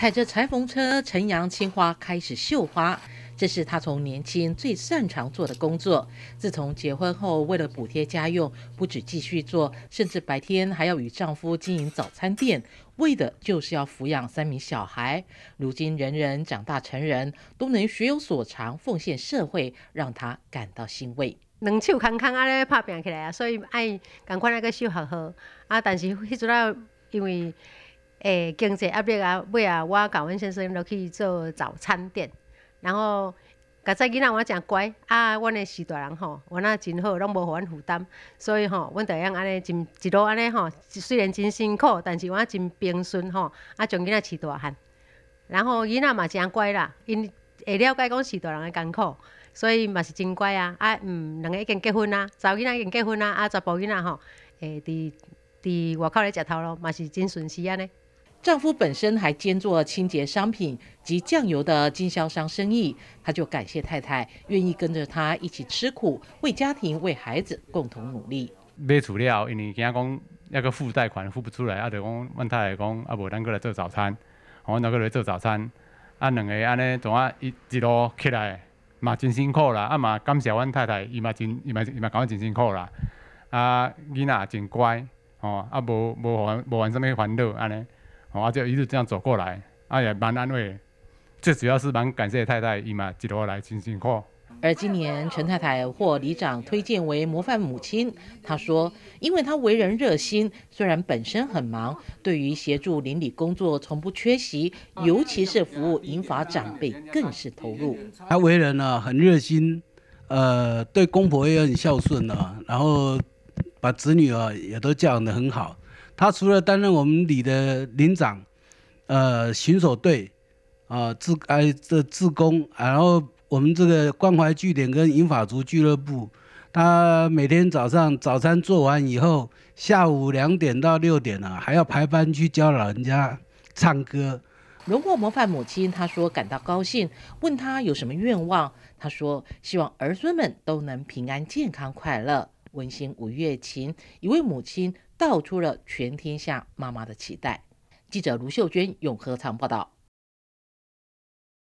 踩着裁缝车，陈阳青花开始绣花，这是她从年轻最擅长做的工作。自从结婚后，为了补贴家用，不止继续做，甚至白天还要与丈夫经营早餐店，为的就是要抚养三名小孩。如今人人长大成人，都能学有所长，奉献社会，让她感到欣慰。两手康康，啊，咧拍病起来啊，所以爱赶快那个绣好好啊。但是那阵啊，因为诶，经济压力啊，尾啊，我甲阮先生落去做早餐店，然后甲仔囡仔我诚乖啊。阮诶时大人吼，我也真好，拢无互阮负担，所以吼，阮就用安尼，真一路安尼吼。虽然真辛苦，但是我真平顺吼。啊，从囡仔饲大汉，然后囡仔嘛诚乖啦，因会了解讲时大人诶艰苦，所以嘛是真乖啊。啊，嗯，两个已经结婚啊，查某囡仔已经结婚啊，啊，查甫囡仔吼，诶，伫伫外口咧食头咯，嘛是真顺时安尼。丈夫本身还兼做清洁商品及酱油的经销商生意，她就感谢太太愿意跟着她一起吃苦，为家庭、为孩子共同努力。买厝了，因为惊讲那个付贷款付不出来，啊，就讲问太太讲，啊，无咱过来做早餐，我当个来做早餐，啊，两个安尼怎啊一一路起来嘛真辛苦啦，啊嘛感谢阮太太，伊嘛真伊嘛伊嘛感觉真辛苦啦。啊，囡仔真乖，哦，啊无无烦无烦什物烦恼安尼。我就一直这样走过来，啊也蛮安慰，最主要是蛮感谢太太姨妈一我来辛辛苦。而今年陈太太获里长推荐为模范母亲，她说，因为她为人热心，虽然本身很忙，对于协助邻里工作从不缺席，尤其是服务银发长辈更是投入。她为人呢很热心，呃对公婆也很孝顺啊，然后把子女啊也都教养得很好。他除了担任我们里的领长，呃，巡守队，啊，自哎这自工，然后我们这个关怀据点跟银法族俱乐部，他每天早上早餐做完以后，下午两点到六点呢，还要排班去教老人家唱歌。荣获模范母亲，他说感到高兴。问他有什么愿望，他说希望儿孙们都能平安、健康、快乐。温馨五月情，一位母亲道出了全天下妈妈的期待。记者卢秀娟永和场报道。